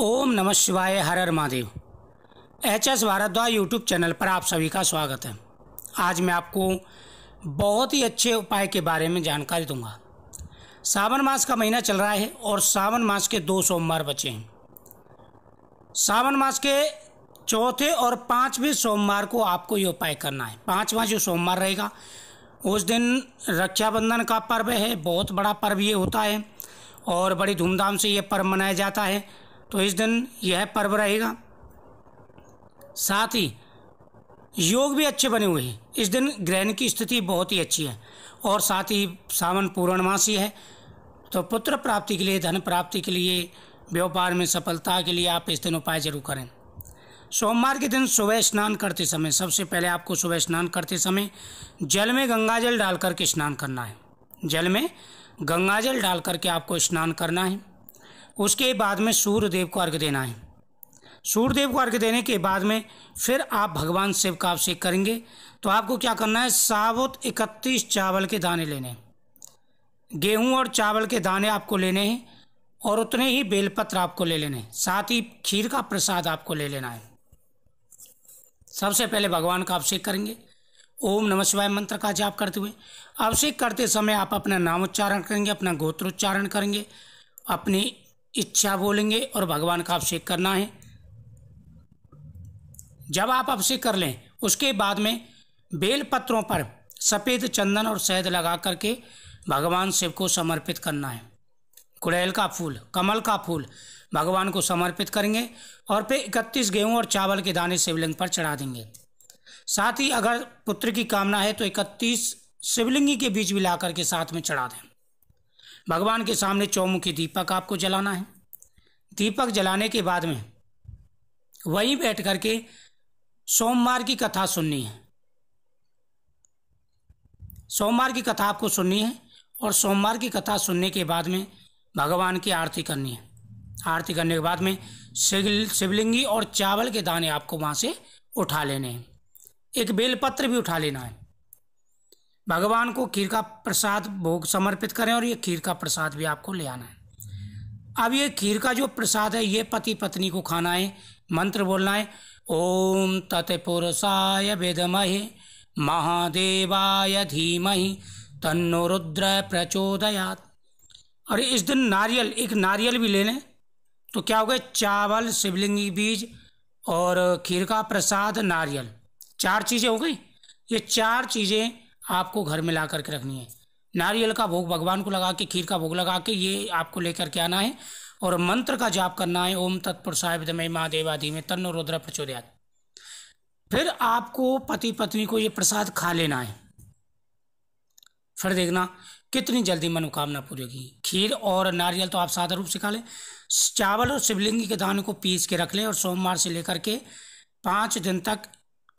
ओम नमः शिवाय हर हर Mahadev H S Bhardwaj YouTube channel पर आप सभी का स्वागत है आज मैं आपको बहुत ही अच्छे उपाय के बारे में जानकारी दूंगा सावन मास का महीना चल रहा है और सावन मास के दो सोमवार बचे हैं सावन मास के चौथे और पाँचवें सोमवार को आपको ये उपाय करना है पाँचवा जो सोमवार रहेगा उस दिन रक्षाबंधन का पर्व है बहुत बड़ा पर्व ये होता है और बड़ी धूमधाम से ये पर्व मनाया जाता है तो इस दिन यह पर्व रहेगा साथ ही योग भी अच्छे बने हुए हैं इस दिन ग्रहण की स्थिति बहुत ही अच्छी है और साथ ही सावन पूर्णमासी है तो पुत्र प्राप्ति के लिए धन प्राप्ति के लिए व्यापार में सफलता के लिए आप इस दिन उपाय जरूर करें सोमवार के दिन सुबह स्नान करते समय सबसे पहले आपको सुबह स्नान करते समय जल में गंगा जल डाल करके स्नान करना है जल में गंगाजल डाल करके आपको स्नान करना है उसके बाद में सूर्यदेव को अर्घ देना है सूर्यदेव को अर्घ देने के बाद में फिर आप भगवान शिव का अभिषेक करेंगे तो आपको क्या करना है साबुत इकतीस चावल के दाने लेने गेहूं और चावल के दाने आपको लेने हैं और उतने ही बेलपत्र आपको ले लेने हैं साथ ही खीर का प्रसाद आपको ले लेना है सबसे पहले भगवान का अभिषेक करेंगे ओम नमः शिवाय मंत्र का जाप करते हुए अभिषेक करते समय आप अपना नाम उच्चारण करेंगे अपना गोत्र उच्चारण करेंगे अपनी इच्छा बोलेंगे और भगवान का अभिषेक करना है जब आप अभिषेक कर लें उसके बाद में बेल पत्रों पर सफ़ेद चंदन और शहद लगा करके भगवान शिव को समर्पित करना है कुड़ैल का फूल कमल का फूल भगवान को समर्पित करेंगे और फिर इकतीस गेहूं और चावल के दाने शिवलिंग पर चढ़ा देंगे साथ ही अगर पुत्र की कामना है तो इकतीस शिवलिंगी के बीच भी ला करके साथ में चढ़ा दें भगवान के सामने चौमुखी दीपक आपको जलाना है दीपक जलाने के बाद में वहीं बैठ करके सोमवार की कथा सुननी है सोमवार की कथा आपको सुननी है और सोमवार की कथा सुनने के बाद में भगवान की आरती करनी है आरती करने के बाद में शिवलिंगी और चावल के दाने आपको वहाँ से उठा लेने हैं एक बेलपत्र भी उठा लेना है भगवान को खीर का प्रसाद भोग समर्पित करें और ये खीर का प्रसाद भी आपको ले आना है अब ये खीर का जो प्रसाद है ये पति पत्नी को खाना है मंत्र बोलना है ओम तत्पुरुषाय वेदमहे महादेवाय धीमहि तन्नो रुद्र प्रचोदयात और इस दिन नारियल एक नारियल भी ले लें तो क्या हो गया चावल शिवलिंगी बीज और खीर का प्रसाद नारियल चार चीज़ें हो गई ये चार चीज़ें आपको घर में ला करके रखनी है नारियल का भोग भगवान को लगा के खीर का भोग लगा के ये आपको लेकर के आना है और मंत्र का जाप करना है ओम तत्पुरुषाय विदमय महादेवाधि में तन्नो रुद्र प्रचोदयात फिर आपको पति पत्नी को ये प्रसाद खा लेना है फिर देखना कितनी जल्दी मनोकामना पूरी होगी खीर और नारियल तो आप सादा रूप से खा लें चावल और शिवलिंगी के दाने को पीस के रख लें और सोमवार से लेकर के पाँच दिन तक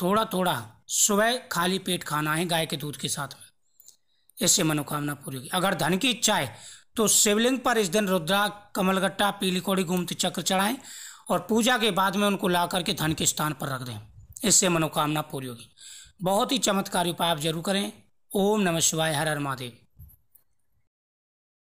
थोड़ा थोड़ा सुबह खाली पेट खाना है गाय के दूध के साथ में इससे मनोकामना पूरी होगी अगर धन की इच्छा है तो शिवलिंग पर इस दिन रुद्रा कमलगट्टा पीली कौड़ी घूमते चक्र चढ़ाएं और पूजा के बाद में उनको ला करके धन के स्थान पर रख दें इससे मनोकामना पूरी होगी बहुत ही चमत्कारी उपाय आप जरूर करें ओम नमः शिवाय हर हर महादेव